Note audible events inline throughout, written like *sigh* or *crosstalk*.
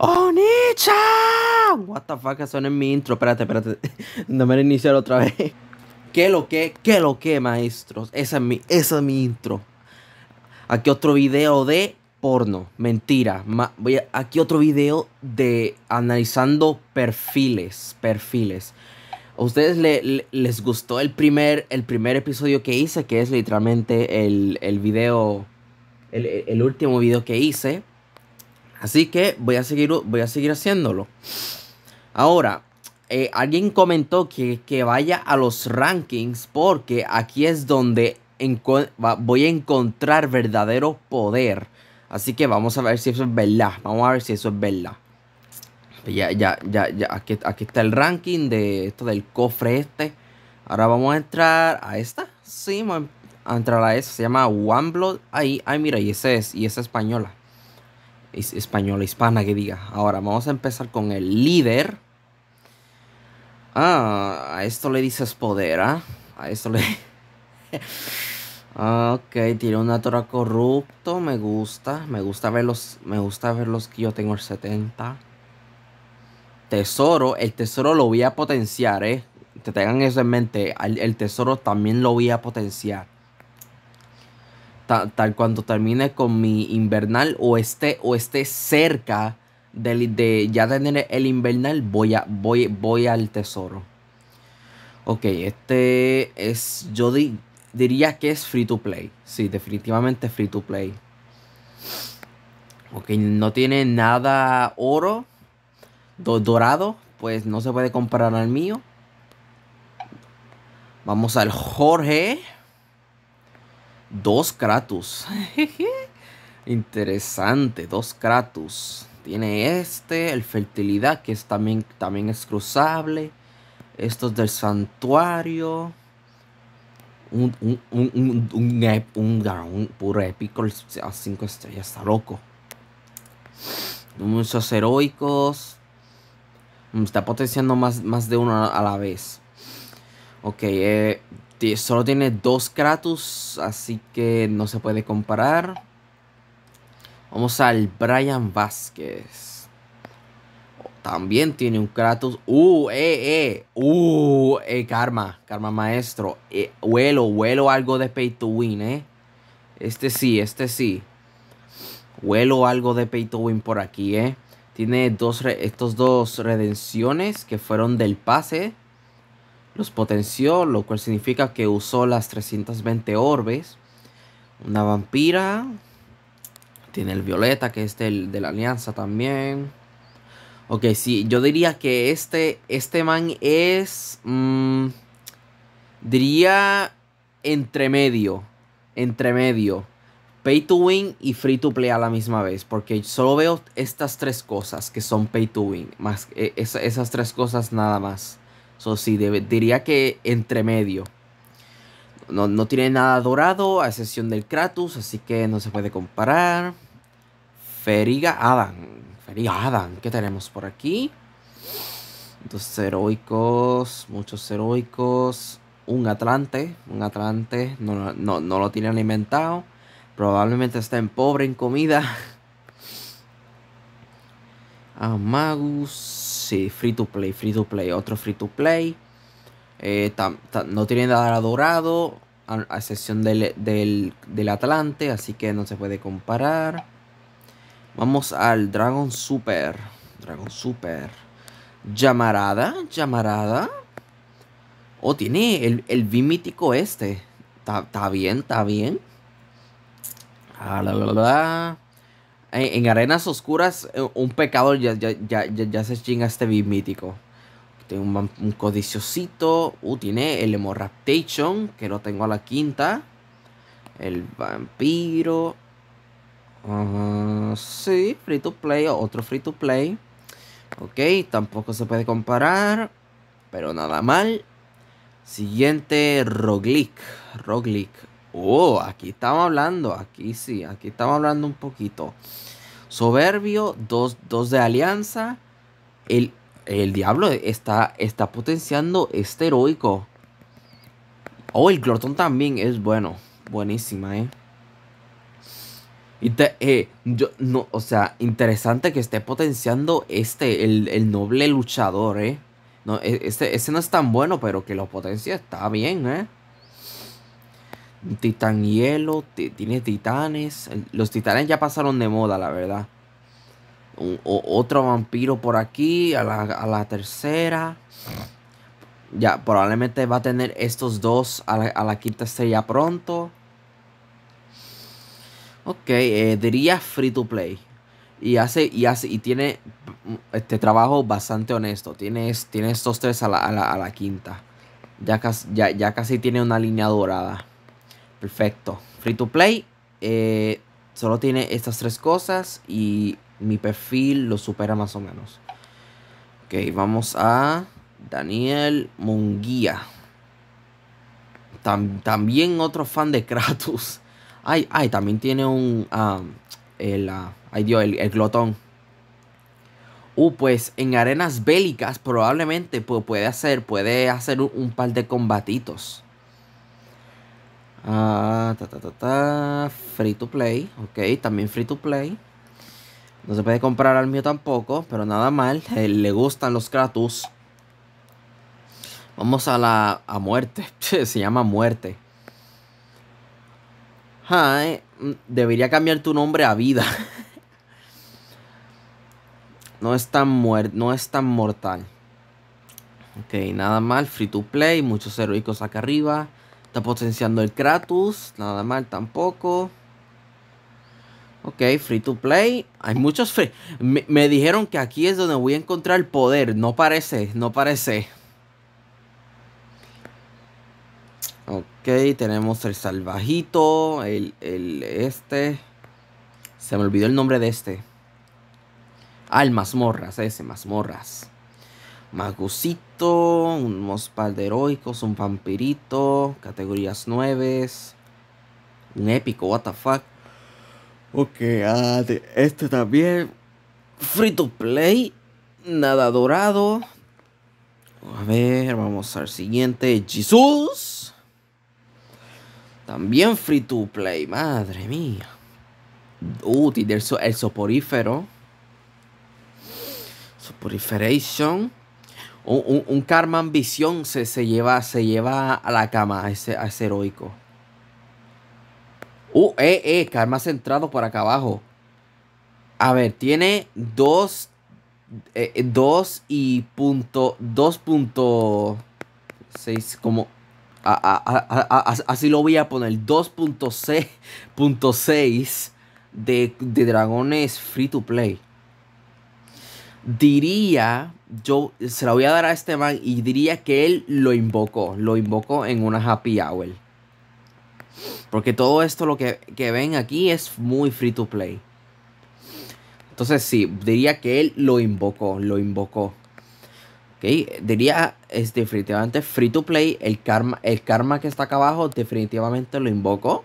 Oh What the fuck, eso es mi intro. Espérate, espérate. No *laughs* me iniciar otra vez. *laughs* ¿Qué lo que? ¿Qué lo que, maestros? Esa es mi, es mi intro. Aquí otro video de porno. Mentira. voy a, aquí otro video de analizando perfiles. Perfiles. ¿A ustedes les gustó el primer, el primer episodio que hice? Que es literalmente el, el video. el último video que hice Así que voy a seguir, voy a seguir haciéndolo. Ahora, eh, alguien comentó que, vaya a los rankings porque aquí es donde voy a encontrar verdadero poder. Así que vamos a ver si eso es verdad. Vamos a ver si eso es verdad. Ya, ya, ya, ya. Aquí, está el ranking de esto del cofre este. Ahora vamos a entrar a esta. Sí, vamos a entrar a esa. Se llama OneBlood. Ahí, ay, mira, y es, y esa es española española, hispana que diga. Ahora, vamos a empezar con el líder. Ah, a esto le dices poder, ¿ah? A esto le... *laughs* Ah, ok, tiene una natura corrupto, me gusta. Me gusta ver los, me gusta ver los que yo tengo el 70. Tesoro, el tesoro lo voy a potenciar, ¿eh? Te tengan eso en mente. el tesoro también lo voy a potenciar tal, cuando termine con mi invernal o esté, o esté cerca de, de ya tener el invernal, voy, a, voy, voy al tesoro. Ok, este es, yo diría que es free to play. Sí, definitivamente free to play. Ok, no tiene nada oro, dorado, pues no se puede comparar al mío. Vamos al Jorge. Dos Kratos. *laughs* Interesante, dos Kratos. Tiene este, el Fertilidad, que es también, también es cruzable. Estos del Santuario. Un, un, un, un, puro épico a cinco estrellas, está loco. Muchos heroicos. Mm, está potenciando más, más de uno a la vez. Ok, eh, este, solo tiene dos Kratos, así que no se puede comparar. Vamos al Brian Vázquez. También tiene un Kratos. Uh, eh, eh. Uh, eh, Karma. Karma maestro. huelo, eh, huelo algo de pay to win, eh. Este sí, este sí. Huelo algo de pay to win por aquí, eh. Tiene dos estos dos redenciones que fueron del pase los potenció, lo cual significa que usó las 320 orbes. Una vampira. Tiene el violeta, que es el de la alianza también. Ok, sí, yo diría que este, este man es... Mm, diría entre medio. Entre medio. Pay to win y free to play a la misma vez. Porque solo veo estas tres cosas que son pay to win. Más, e, esas tres cosas nada más. So, sí, diría que entre medio. No, tiene nada dorado, a excepción del Kratos, así que no se puede comparar. Feriga Adam. Feriga Adam, ¿qué tenemos por aquí? Dos heroicos, muchos heroicos. Un Atlante, un Atlante, no, no, no lo tiene alimentado. Probablemente está en pobre en comida. *laughs* Amagus sí, free to play, free to play, otro free to play. Eh, no tiene nada dorado, a, excepción del, Atlante, así que no se puede comparar. Vamos al Dragon Super. Dragon Super. Llamarada, llamarada. Oh, tiene el, el mítico este. Está bien, está bien. Ah, la en, arenas oscuras, eh, un pecador ya, se chinga este beat mítico. Tiene un, codiciosito. Uh, tiene el Hemoraptation, que lo tengo a la quinta. El vampiro. Ah, sí, free to play, otro free to play. Ok, tampoco se puede comparar. Pero nada mal. Siguiente, Roglic. Roglic. Oh, aquí estamos hablando, aquí sí, aquí estamos hablando un poquito. Soberbio, dos, de alianza. El, diablo está, está potenciando este heroico. Oh, el clotón también es bueno. Buenísima, eh. Y eh, yo, no, o sea, interesante que esté potenciando este, el, noble luchador, eh. No, e, este, ese no es tan bueno, pero que lo potencia está bien, eh. Titán Hielo, tiene Titanes. Los Titanes ya pasaron de moda, la verdad. otro vampiro por aquí, a la, tercera. Ya, probablemente va a tener estos dos a la, quinta estrella pronto. Ok, eh, diría free to play. Y hace, y hace, y tiene este trabajo bastante honesto. Tiene, tiene estos tres a la, a la, quinta. ya casi tiene una línea dorada. Perfecto. Free to play. Eh, solo tiene estas tres cosas y mi perfil lo supera más o menos. Ok, vamos a Daniel Monguía. también otro fan de Kratos. Ay, ay, también tiene un... Ah, el, ah, ay Dios, el, glotón. Uh, pues en arenas bélicas probablemente puede hacer, puede hacer un par de combatitos. Ah, ta, ta, ta, free to play, ok, también free to play. No se puede comprar al mío tampoco, pero nada mal. Eh, le gustan los Kratos. Vamos a la a muerte. *laughs* se llama muerte. Hi. Mm, debería cambiar tu nombre a vida. *laughs* no, es tan no es tan mortal. Ok, nada mal. Free to play. Muchos heroicos acá arriba. Está potenciando el Kratos. Nada mal tampoco. Ok, free to play. Hay muchos free. Me, dijeron que aquí es donde voy a encontrar el poder. No parece, no parece. Ok, tenemos el salvajito. El, el este. Se me olvidó el nombre de este. Ah, el mazmorras, ese, mazmorras. Magusito, un par de heroicos, un vampirito, categorías 9, un épico, what the fuck. Ok, ah, este también, free to play, nada dorado. A ver, vamos al siguiente, Jesús. También free to play, madre mía. Uh, el, el soporífero. Soporiferation un, un, karma ambición se, se, lleva, se lleva a la cama a ese, heroico. Uh, eh, eh, karma centrado por acá abajo. A ver, tiene 2 eh, eh, y punto, como, así lo voy a poner, 2.6 de, de dragones free to play diría, yo se la voy a dar a este man y diría que él lo invocó, lo invocó en una happy hour. Porque todo esto lo que, ven aquí es muy free to play. Entonces sí, diría que él lo invocó, lo invocó. Okay. Diría, es definitivamente free to play. El karma, el karma que está acá abajo definitivamente lo invocó.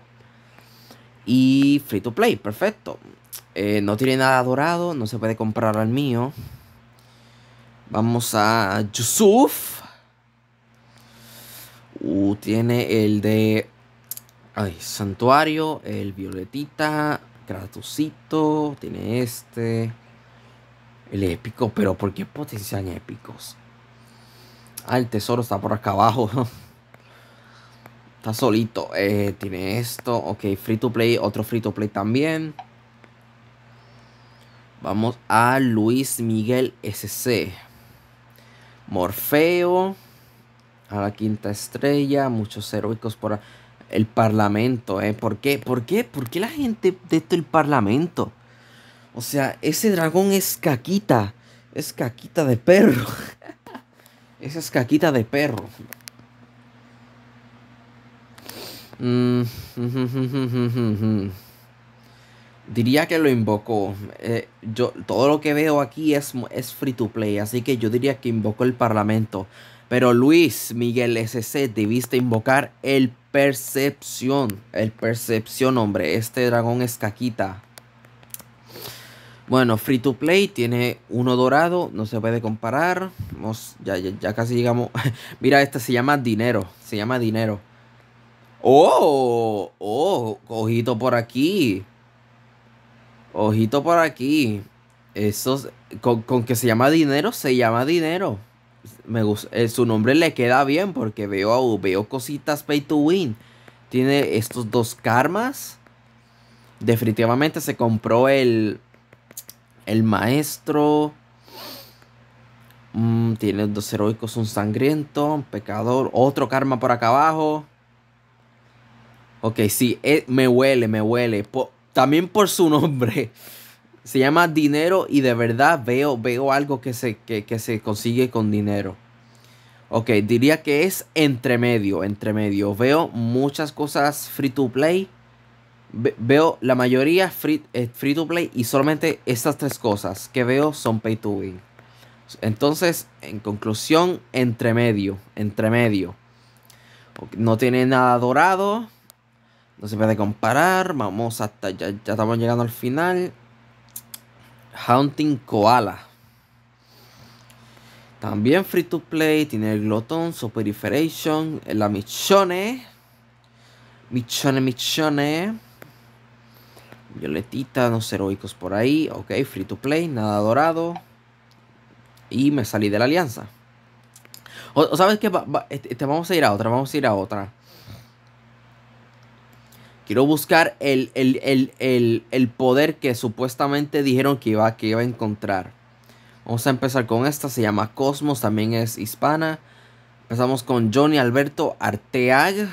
Y free to play, perfecto. Eh, no tiene nada dorado, no se puede comprar al mío. Vamos a Yusuf. tiene el de ay, Santuario, el Violetita, Gratucito, tiene este, el épico, pero ¿por qué potencian épicos? Ah, el tesoro está por acá abajo. *laughs* está solito. Eh, tiene esto. Ok, free to play. Otro free to play también. Vamos a Luis Miguel SC. Morfeo, a la quinta estrella, muchos heroicos por el Parlamento. ¿eh? ¿Por qué? ¿Por qué? ¿Por qué la gente de esto el Parlamento? O sea, ese dragón es caquita. Es caquita de perro. *laughs* Esa es caquita de perro. Mm. *laughs* diría que lo invocó. Eh, yo, todo lo que veo aquí es, es free to play, así que yo diría que invocó el Parlamento. Pero Luis Miguel SC, debiste invocar el Percepción. El Percepción, hombre. Este dragón es caquita. Bueno, free to play tiene uno dorado, no se puede comparar. ya, casi llegamos. *laughs* Mira, este se llama dinero. Se llama dinero. ¡Oh! ¡Oh! Ojito por aquí. Ojito por aquí. Eso, con, que se llama dinero, se llama dinero. Me eh, su nombre le queda bien porque veo, veo cositas pay to win. Tiene estos dos karmas. Definitivamente se compró el, el maestro. Mm, tiene dos heroicos, un sangriento, un pecador. Otro karma por acá abajo. Ok, sí, eh, me huele, me huele. También por su nombre. *laughs* Se llama dinero y de verdad veo, veo algo que se, que, se consigue con dinero. Ok, diría que es entre medio, entre medio. Veo muchas cosas free to play. veo la mayoría free, eh, free to play y solamente estas tres cosas que veo son pay to win. Entonces, en conclusión, entre medio, entre medio. No tiene nada dorado, no se puede comparar. Vamos hasta. Ya, estamos llegando al final. Haunting Koala. También free to play. Tiene el Glotón, Superiferation, la Michone. Michone, Michone. Violetita, no heroicos por ahí. Ok, free to play, nada dorado. Y me salí de la alianza. O, ¿Sabes qué? te este, este, vamos a ir a otra, vamos a ir a otra. Quiero buscar el, el, el, el, poder que supuestamente dijeron que iba, que iba a encontrar. Vamos a empezar con esta, se llama Cosmos, también es hispana. Empezamos con Johnny Alberto Arteag.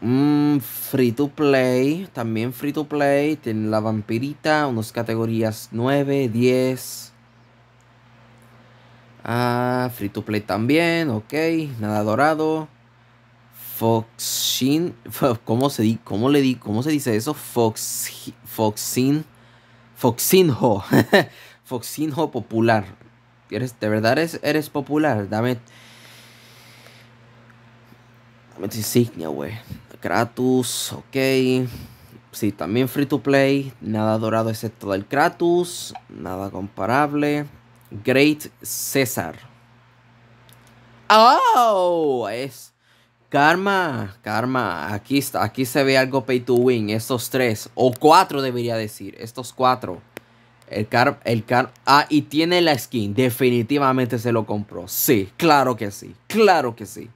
Mm, free to play, también free to play. Tiene la vampirita, unas categorías 9, 10. Ah, free to play también, ok. Nada dorado. Foxin, ¿cómo se, di, cómo le di, cómo se dice eso? Fox, Foxin, Foxinho, *laughs* Foxinho popular. Eres, de verdad eres, eres popular, dame, dame tu insignia, güey. Kratos, ok. Sí, también free to play, nada dorado excepto el Kratos, nada comparable. Great César. ¡Oh! Es Karma, karma, aquí está, aquí se ve algo pay to win, estos tres, o cuatro debería decir, estos cuatro. El car, el car, ah, y tiene la skin, definitivamente se lo compró, sí, claro que sí, claro que sí.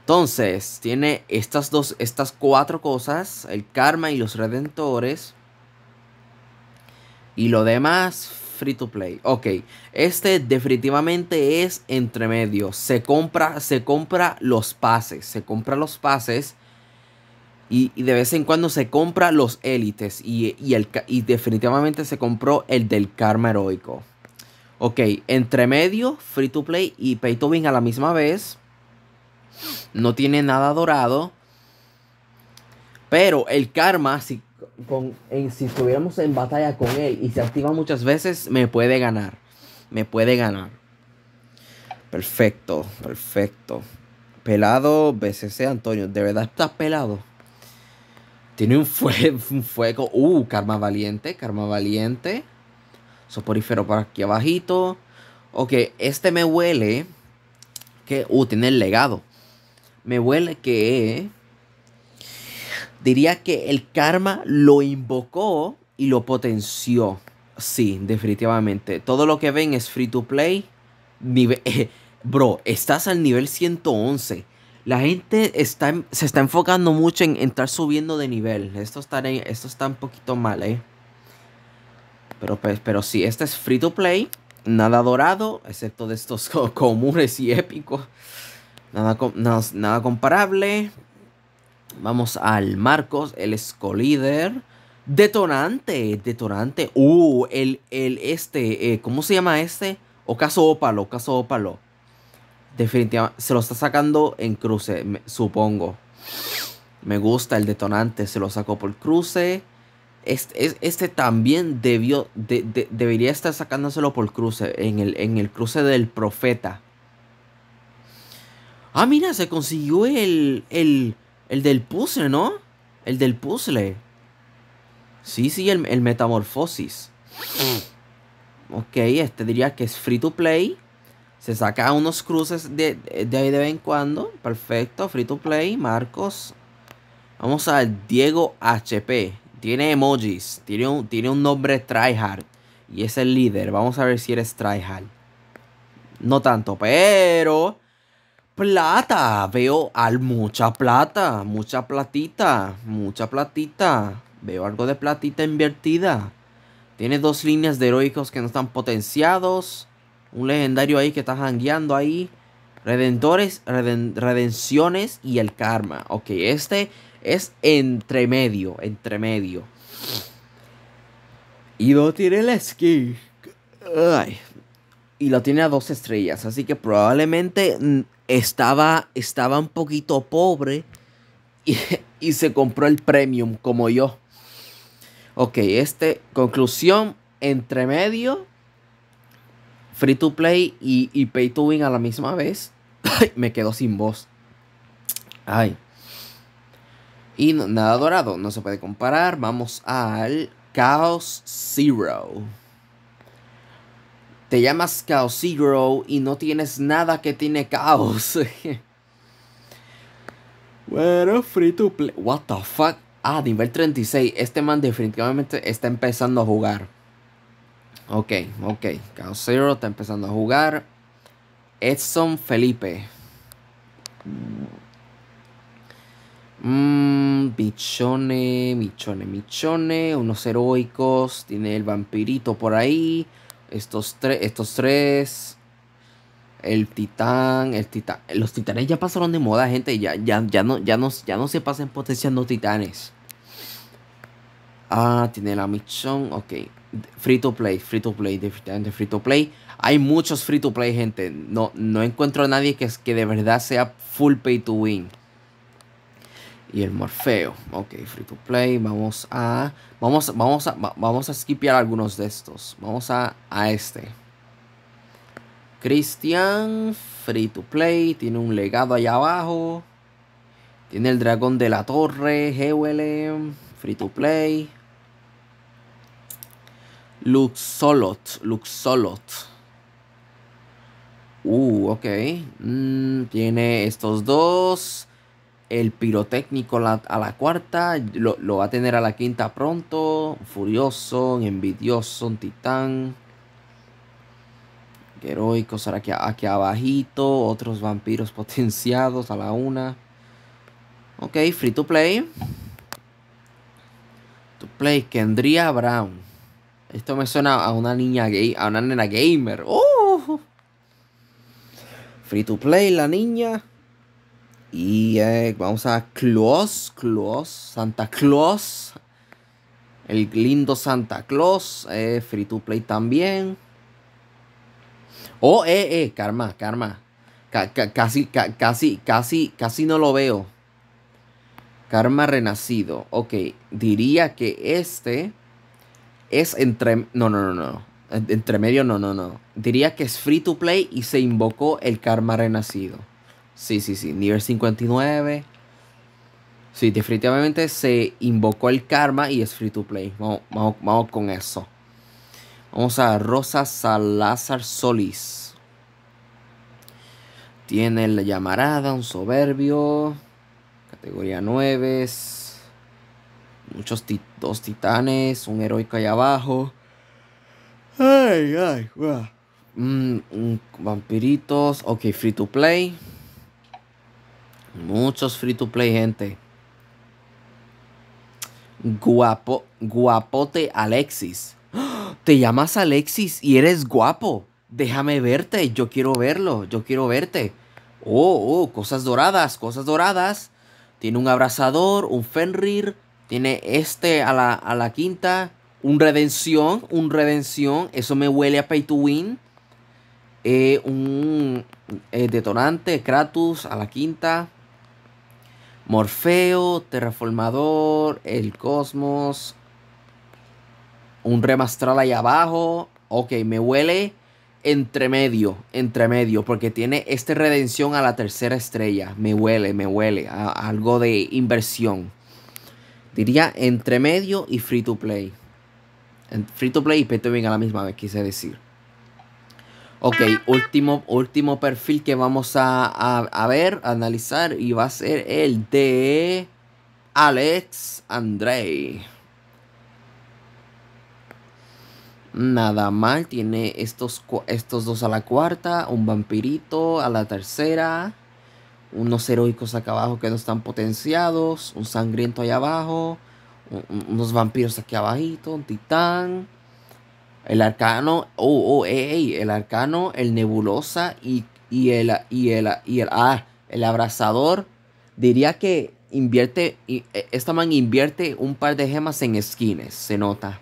Entonces, tiene estas dos, estas cuatro cosas, el karma y los redentores. Y lo demás, free to play. Ok, este definitivamente es entre medio. Se compra, se compra los pases, se compra los pases. Y, de vez en cuando se compra los élites. Y, el, y definitivamente se compró el del karma heroico. Ok, entre medio, free to play y pay to win a la misma vez. No tiene nada dorado. Pero el karma, si con, eh, si estuviéramos en batalla con él y se activa muchas veces, me puede ganar. Me puede ganar. Perfecto, perfecto. Pelado BCC Antonio. ¿De verdad estás pelado? Tiene un, fuego. *laughs* Un fuego. Uh, Karma Valiente, Karma Valiente. Soporífero para aquí abajito. Ok, este me huele que... Uh, tiene el legado. Me huele que diría que el karma lo invocó y lo potenció. Sí, definitivamente. Todo lo que ven es free to play. *laughs* bro, estás al nivel 111. La gente está, se está enfocando mucho en, estar subiendo de nivel. Esto está, esto está un poquito mal, ¿eh? Pero, pues, pero sí, este es free to play. Nada dorado, excepto de estos *laughs* comunes y épicos. Nada, nada, nada comparable. Vamos al Marcos, el escolíder. Detonante, detonante. Uh, el, el este, eh, ¿cómo se llama este? Ocaso Ópalo, Ocaso Ópalo. Definitivamente, se lo está sacando en cruce, supongo. Me gusta el detonante, se lo sacó por cruce. Este, este también debió, debería estar sacándoselo por cruce, en el, en el cruce del profeta. Ah, mira, se consiguió el, el del puzzle, ¿no? El del puzzle. Sí, sí, el, el metamorfosis. Ok, este diría que es free to play. Se saca unos cruces de, de ahí de vez en cuando. Perfecto, free to play, Marcos. Vamos a Diego HP. Tiene emojis. Tiene tiene un nombre tryhard. Y es el líder. Vamos a ver si eres tryhard. No tanto, pero plata. Veo al mucha plata, mucha platita, mucha platita. Veo algo de platita invertida. Tiene dos líneas de heroicos que no están potenciados. Un legendario ahí que está jangueando ahí. Redentores, redenciones y el karma. Ok, este es entre medio, entre medio. Y no tiene el esquí. Y lo tiene a dos estrellas. Así que probablemente estaba, estaba un poquito pobre y, se compró el premium como yo. Ok, este, conclusión, entre medio, free to play y, pay to win a la misma vez. *laughs* me quedo sin voz. Ay. Y nada dorado, no se puede comparar. Vamos al Chaos Zero. Te llamas Chaos Zero y no tienes nada que tiene caos. *laughs* bueno, free to play. What the fuck? Ah, nivel 36. Este man definitivamente está empezando a jugar. Ok, ok. Chaos Zero está empezando a jugar. Edson Felipe. Mmm, bichone, michone, michone. Unos heroicos. Tiene el vampirito por ahí. Estos, tres estos tres. El titán, el titán. Los titanes ya pasaron de moda, gente. Ya, ya, ya, no, ya, no, ya no se pasen potenciando titanes. Ah, tiene la misión. Ok. Free to play, free to play, definitivamente free to play. Hay muchos free to play, gente. No, no encuentro a nadie que, que de verdad sea full pay to win y el Morfeo. Ok, free to play. Vamos a. Vamos, vamos a. Vamos a skipear algunos de estos. Vamos a, a este. Christian, free to play. Tiene un legado allá abajo. Tiene el dragón de la torre. Hewele. free to play. Luxolot. Luxolot. Uh, ok. Mm, tiene estos dos el pirotécnico a la cuarta, lo, va a tener a la quinta pronto. Furioso, envidioso, titán. Será será aquí abajito. Otros vampiros *laughs* potenciados a la una. Ok, free to play. To play, Kendria Brown. Esto me suena a una niña gay, a una nena gamer. ¡Oh! Free to play, la niña. Y eh, vamos a Claus, Claus, Santa Claus. El lindo Santa Claus. Eh, free to play también. Oh, eh, eh, karma, karma. casi, casi, casi, casi no lo veo. Karma renacido. Ok, diría que este es entre... No, no, no, no. Entre medio, no, no, no. Diría que es free to play y se invocó el karma renacido. Sí, sí, sí. Nivel 59. Sí, definitivamente se invocó el karma y es free to play. Vamos, con eso. Vamos a Rosa Salazar Solís. Tiene la llamarada, un soberbio. Categoría 9. Muchos dos titanes. Un heroico ahí abajo. Ay, ay, mm, vampiritos. Ok, free to play. Muchos free to play, gente. Guapo, guapote Alexis. *gasps* Te llamas Alexis y eres guapo. Déjame verte, yo quiero verlo, yo quiero verte. Oh, oh, cosas doradas, cosas doradas. Tiene un abrazador, un Fenrir. Tiene este a la, quinta. Un redención, un redención. Eso me huele a pay to win. Eh, un eh, detonante, Kratos a la quinta. Morfeo, Terraformador, El Cosmos, un remastral ahí abajo. Ok, me huele entre medio, entre medio, porque tiene esta redención a la tercera estrella. Me huele, me huele a, algo de inversión. Diría entre medio y free to play. Free to play y venga a la misma vez, quise decir. Ok, último, último perfil que vamos a, ver, a analizar, y va a ser el de Alex Andrei. Nada mal, tiene estos, estos dos a la cuarta, un vampirito a la tercera, unos heroicos acá abajo que no están potenciados, un sangriento allá abajo, unos vampiros aquí abajito, un titán el arcano, oh, oh el arcano, el nebulosa y, el, y, el, el, ah, abrazador. Diría que invierte, e, esta man invierte un par de gemas en skins, se nota.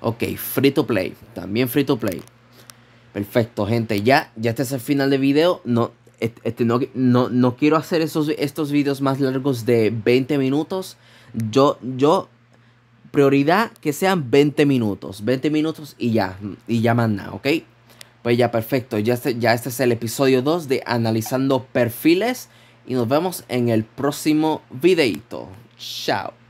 Ok, free to play, también free to play. Perfecto, gente, ya, ya este es el final de video. No, este, no, quiero hacer esos, estos videos más largos de 20 minutos. Yo, yo prioridad que sean 20 minutos. 20 minutos y ya. Y ya más ¿ok? Pues ya, perfecto. Ya este, ya este es el episodio 2 de Analizando Perfiles. Y nos vemos en el próximo videito. Chao.